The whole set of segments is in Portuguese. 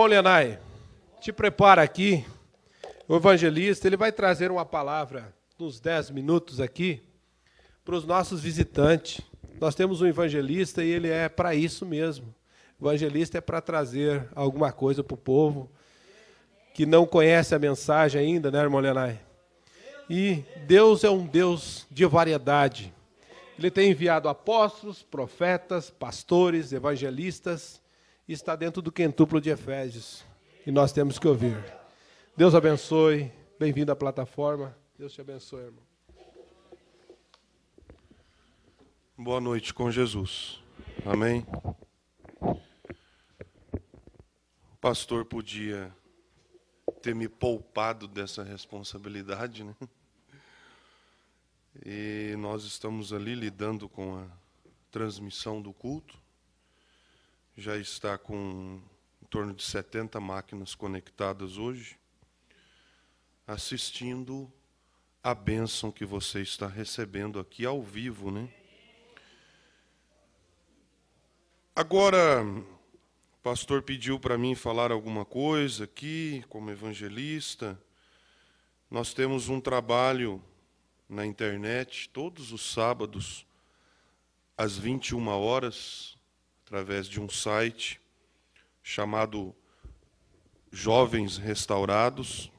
irmão Lenai, te prepara aqui, o evangelista, ele vai trazer uma palavra nos 10 minutos aqui para os nossos visitantes. Nós temos um evangelista e ele é para isso mesmo. evangelista é para trazer alguma coisa para o povo que não conhece a mensagem ainda, né, irmão Lenai? E Deus é um Deus de variedade. Ele tem enviado apóstolos, profetas, pastores, evangelistas está dentro do quentuplo de Efésios. E nós temos que ouvir. Deus abençoe. Bem-vindo à plataforma. Deus te abençoe, irmão. Boa noite com Jesus. Amém. O pastor podia ter me poupado dessa responsabilidade, né? E nós estamos ali lidando com a transmissão do culto já está com em torno de 70 máquinas conectadas hoje, assistindo a bênção que você está recebendo aqui ao vivo, né? Agora, o pastor pediu para mim falar alguma coisa aqui, como evangelista. Nós temos um trabalho na internet todos os sábados, às 21 horas, através de um site chamado jovensrestaurados.com.br.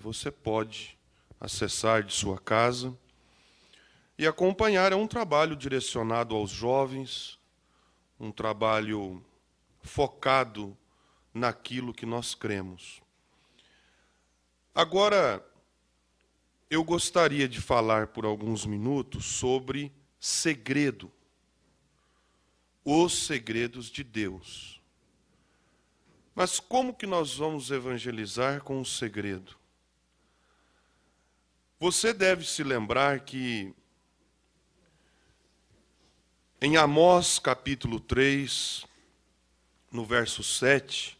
Você pode acessar de sua casa e acompanhar. É um trabalho direcionado aos jovens, um trabalho focado naquilo que nós cremos. Agora, eu gostaria de falar por alguns minutos sobre segredo. Os segredos de Deus. Mas como que nós vamos evangelizar com o segredo? Você deve se lembrar que em Amós capítulo 3, no verso 7,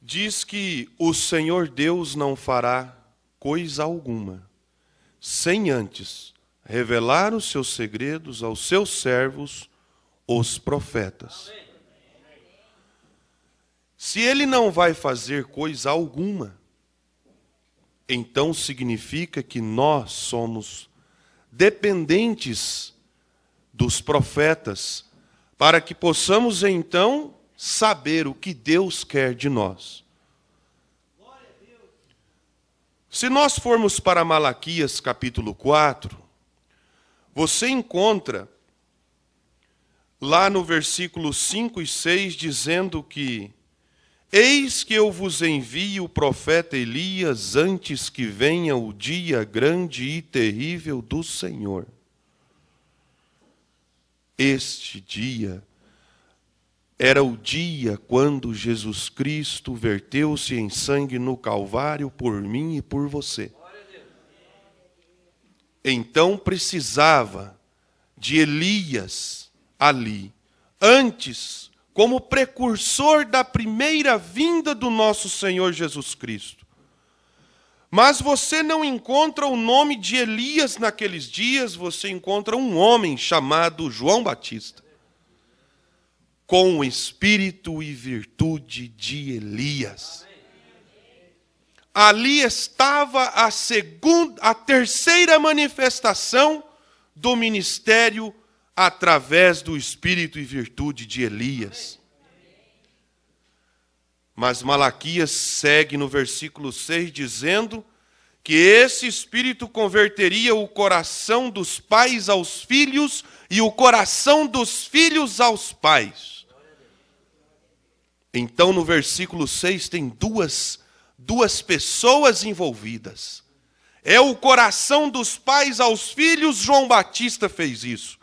diz que o Senhor Deus não fará coisa alguma sem antes revelar os seus segredos aos seus servos, os profetas. Se ele não vai fazer coisa alguma, então significa que nós somos dependentes dos profetas, para que possamos então saber o que Deus quer de nós. Se nós formos para Malaquias capítulo 4, você encontra lá no versículo 5 e 6 dizendo que Eis que eu vos envio o profeta Elias antes que venha o dia grande e terrível do Senhor. Este dia era o dia quando Jesus Cristo verteu-se em sangue no Calvário por mim e por você. Então precisava de Elias ali, antes, como precursor da primeira vinda do nosso Senhor Jesus Cristo. Mas você não encontra o nome de Elias naqueles dias, você encontra um homem chamado João Batista, com o espírito e virtude de Elias ali estava a segunda, a terceira manifestação do ministério através do espírito e virtude de Elias. Mas Malaquias segue no versículo 6 dizendo que esse espírito converteria o coração dos pais aos filhos e o coração dos filhos aos pais. Então no versículo 6 tem duas duas pessoas envolvidas. É o coração dos pais aos filhos, João Batista fez isso.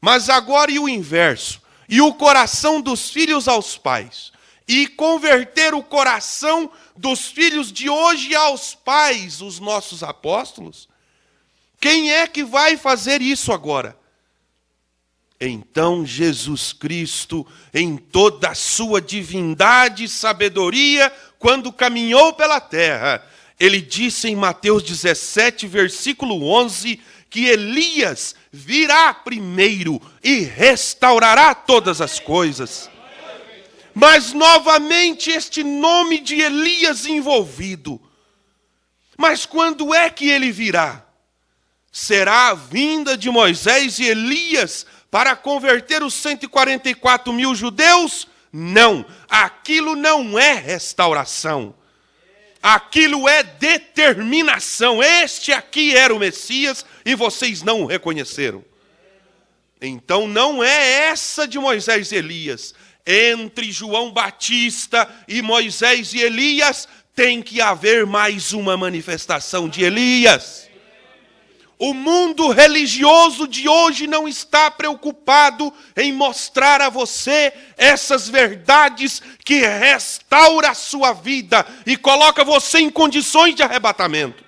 Mas agora e o inverso? E o coração dos filhos aos pais? E converter o coração dos filhos de hoje aos pais, os nossos apóstolos? Quem é que vai fazer isso agora? Então Jesus Cristo, em toda a sua divindade e sabedoria, quando caminhou pela terra, ele disse em Mateus 17, versículo 11, que Elias virá primeiro e restaurará todas as coisas. Mas novamente este nome de Elias envolvido. Mas quando é que ele virá? Será a vinda de Moisés e Elias para converter os 144 mil judeus? Não. Aquilo não é restauração. Aquilo é determinação. Este aqui era o Messias e vocês não o reconheceram. Então não é essa de Moisés e Elias. Entre João Batista e Moisés e Elias tem que haver mais uma manifestação de Elias. O mundo religioso de hoje não está preocupado em mostrar a você essas verdades que restaura a sua vida e coloca você em condições de arrebatamento.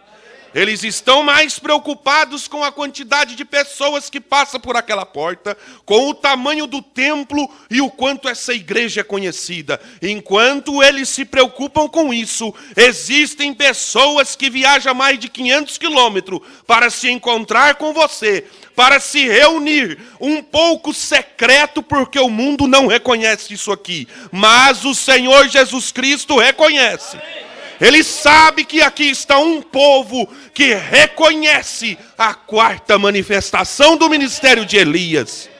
Eles estão mais preocupados com a quantidade de pessoas que passa por aquela porta, com o tamanho do templo e o quanto essa igreja é conhecida. Enquanto eles se preocupam com isso, existem pessoas que viajam mais de 500 quilômetros para se encontrar com você, para se reunir, um pouco secreto, porque o mundo não reconhece isso aqui, mas o Senhor Jesus Cristo reconhece. Amém. Ele sabe que aqui está um povo que reconhece a quarta manifestação do ministério de Elias.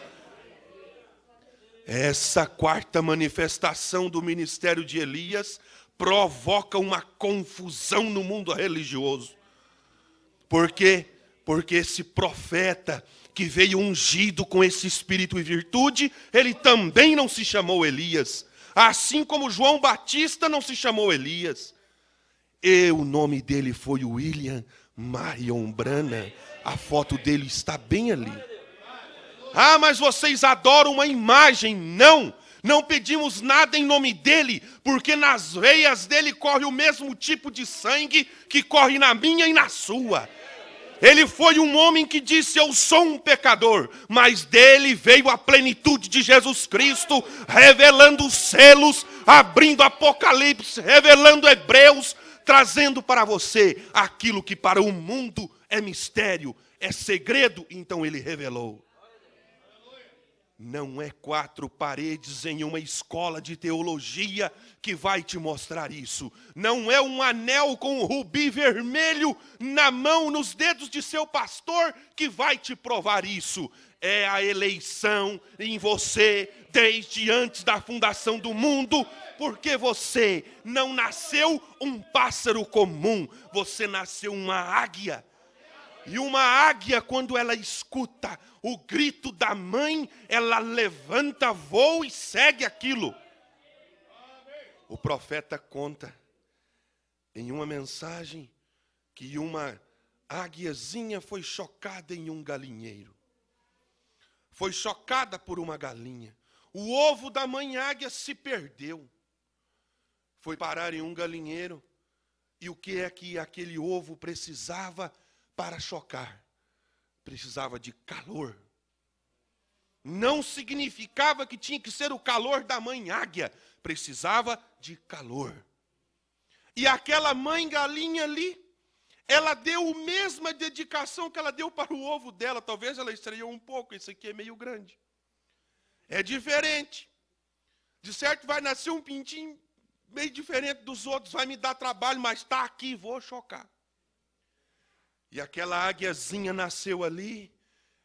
Essa quarta manifestação do ministério de Elias provoca uma confusão no mundo religioso. Por quê? Porque esse profeta que veio ungido com esse espírito e virtude, ele também não se chamou Elias. Assim como João Batista não se chamou Elias. E o nome dele foi William Marion Brana. A foto dele está bem ali. Ah, mas vocês adoram uma imagem. Não! Não pedimos nada em nome dele, porque nas veias dele corre o mesmo tipo de sangue que corre na minha e na sua. Ele foi um homem que disse: Eu sou um pecador, mas dele veio a plenitude de Jesus Cristo, revelando os selos, abrindo Apocalipse, revelando Hebreus, trazendo para você aquilo que para o mundo é mistério, é segredo, então ele revelou. Não é quatro paredes em uma escola de teologia que vai te mostrar isso. Não é um anel com um rubi vermelho na mão, nos dedos de seu pastor, que vai te provar isso. É a eleição em você desde antes da fundação do mundo, porque você não nasceu um pássaro comum, você nasceu uma águia e uma águia, quando ela escuta o grito da mãe, ela levanta voo e segue aquilo. O profeta conta em uma mensagem que uma águiazinha foi chocada em um galinheiro. Foi chocada por uma galinha. O ovo da mãe águia se perdeu. Foi parar em um galinheiro. E o que é que aquele ovo precisava? para chocar, precisava de calor. Não significava que tinha que ser o calor da mãe águia, precisava de calor. E aquela mãe galinha ali, ela deu a mesma dedicação que ela deu para o ovo dela. Talvez ela estranhou um pouco, isso aqui é meio grande. É diferente. De certo, vai nascer um pintinho meio diferente dos outros, vai me dar trabalho, mas está aqui, vou chocar. E aquela águiazinha nasceu ali,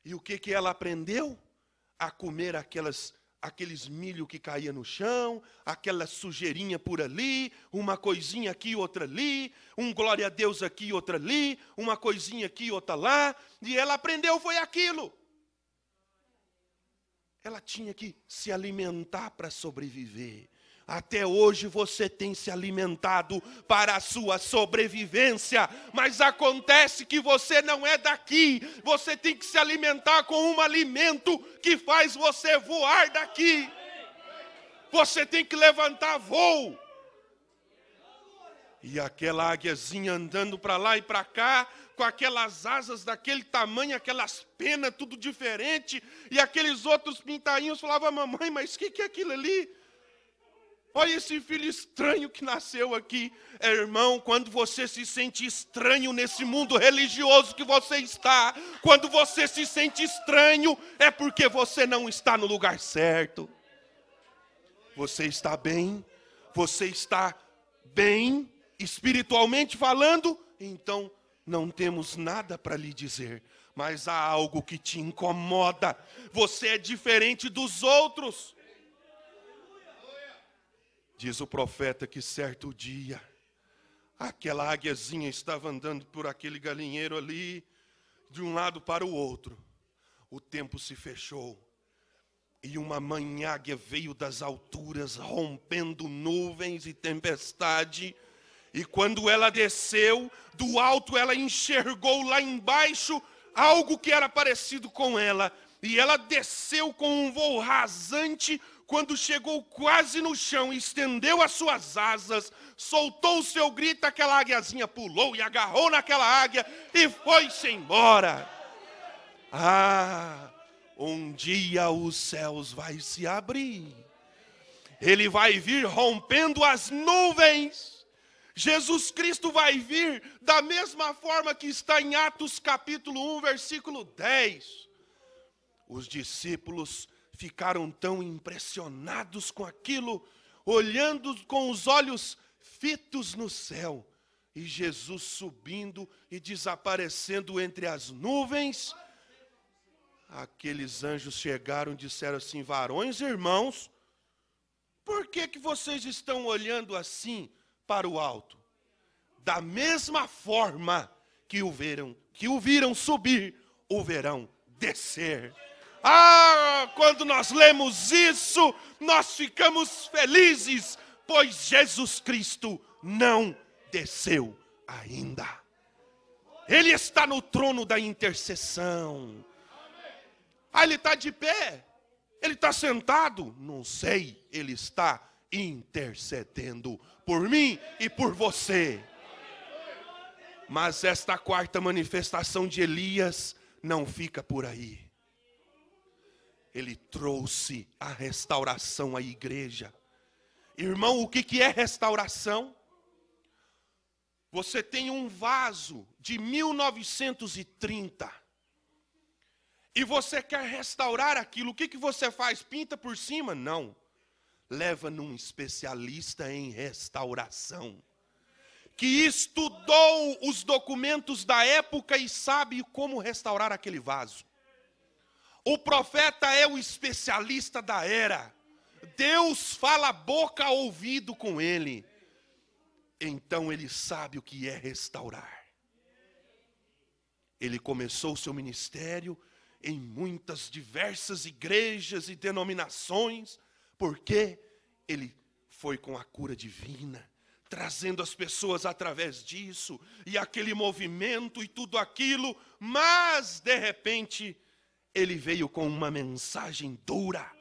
e o que, que ela aprendeu? A comer aquelas aqueles milho que caía no chão, aquela sujeirinha por ali, uma coisinha aqui, outra ali, um glória a Deus aqui, outra ali, uma coisinha aqui, outra lá, e ela aprendeu foi aquilo. Ela tinha que se alimentar para sobreviver. Até hoje você tem se alimentado para a sua sobrevivência, mas acontece que você não é daqui. Você tem que se alimentar com um alimento que faz você voar daqui. Você tem que levantar voo. E aquela águiazinha andando para lá e para cá, com aquelas asas daquele tamanho, aquelas penas, tudo diferente, e aqueles outros pintainhos falavam, mamãe, mas o que, que é aquilo ali? Olha esse filho estranho que nasceu aqui. É, irmão, quando você se sente estranho nesse mundo religioso que você está, quando você se sente estranho, é porque você não está no lugar certo. Você está bem, você está bem, espiritualmente falando, então não temos nada para lhe dizer, mas há algo que te incomoda. Você é diferente dos outros. Diz o profeta que certo dia, aquela águiazinha estava andando por aquele galinheiro ali, de um lado para o outro. O tempo se fechou. E uma mãe águia veio das alturas, rompendo nuvens e tempestade. E quando ela desceu, do alto ela enxergou lá embaixo algo que era parecido com ela. E ela desceu com um voo rasante, quando chegou quase no chão, estendeu as suas asas, soltou o seu grito, aquela águiazinha pulou e agarrou naquela águia e foi-se embora. Ah, um dia os céus vai se abrir. Ele vai vir rompendo as nuvens. Jesus Cristo vai vir da mesma forma que está em Atos capítulo 1, versículo 10. Os discípulos ficaram tão impressionados com aquilo, olhando com os olhos fitos no céu, e Jesus subindo e desaparecendo entre as nuvens. Aqueles anjos chegaram e disseram assim: Varões irmãos, por que, que vocês estão olhando assim para o alto? Da mesma forma que o viram, que o viram subir, o verão descer. Ah, quando nós lemos isso, nós ficamos felizes, pois Jesus Cristo não desceu ainda. Ele está no trono da intercessão. Ah, ele está de pé. Ele está sentado? Não sei. Ele está intercedendo por mim e por você. Mas esta quarta manifestação de Elias não fica por aí. Ele trouxe a restauração à igreja. Irmão, o que, que é restauração? Você tem um vaso de 1930 e você quer restaurar aquilo, o que, que você faz? Pinta por cima? Não. Leva num especialista em restauração, que estudou os documentos da época e sabe como restaurar aquele vaso. O profeta é o especialista da era. Deus fala boca a ouvido com ele. Então ele sabe o que é restaurar. Ele começou o seu ministério em muitas diversas igrejas e denominações, porque ele foi com a cura divina, trazendo as pessoas através disso, e aquele movimento e tudo aquilo, mas de repente ele veio com uma mensagem dura.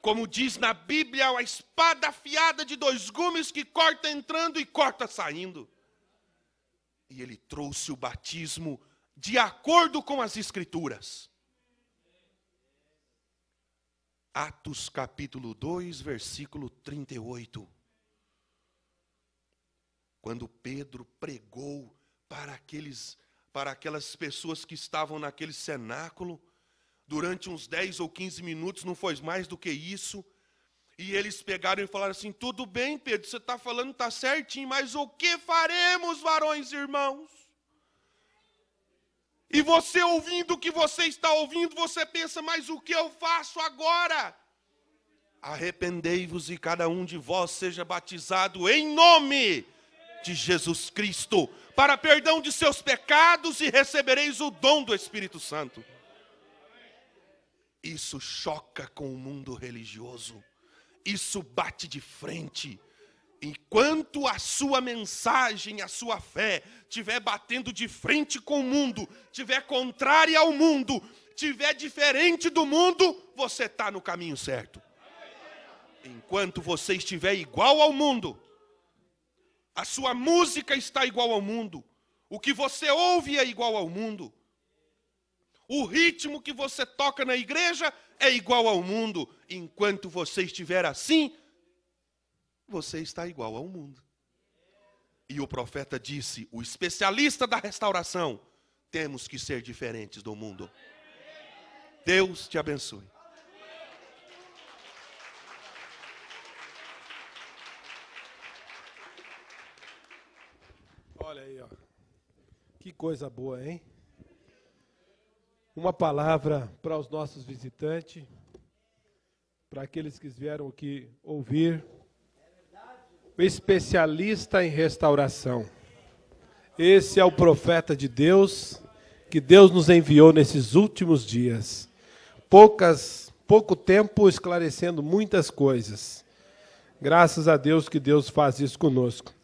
Como diz na Bíblia, a espada afiada de dois gumes que corta entrando e corta saindo. E ele trouxe o batismo de acordo com as Escrituras. Atos capítulo 2, versículo 38. Quando Pedro pregou para aqueles para aquelas pessoas que estavam naquele cenáculo, durante uns 10 ou 15 minutos, não foi mais do que isso. E eles pegaram e falaram assim: tudo bem, Pedro, você está falando, está certinho, mas o que faremos, varões e irmãos? E você ouvindo o que você está ouvindo, você pensa, mas o que eu faço agora? Arrependei-vos e cada um de vós seja batizado em nome de Jesus Cristo, para perdão de seus pecados e recebereis o dom do Espírito Santo. Isso choca com o mundo religioso. Isso bate de frente. Enquanto a sua mensagem, a sua fé, estiver batendo de frente com o mundo, estiver contrária ao mundo, estiver diferente do mundo, você está no caminho certo. Enquanto você estiver igual ao mundo, a sua música está igual ao mundo, o que você ouve é igual ao mundo, o ritmo que você toca na igreja é igual ao mundo. Enquanto você estiver assim, você está igual ao mundo. E o profeta disse, o especialista da restauração, temos que ser diferentes do mundo. Deus te abençoe. Olha aí, ó. Que coisa boa, hein? uma palavra para os nossos visitantes, para aqueles que vieram aqui ouvir. O especialista em restauração. Esse é o profeta de Deus que Deus nos enviou nesses últimos dias. Poucas, pouco tempo esclarecendo muitas coisas. Graças a Deus que Deus faz isso conosco.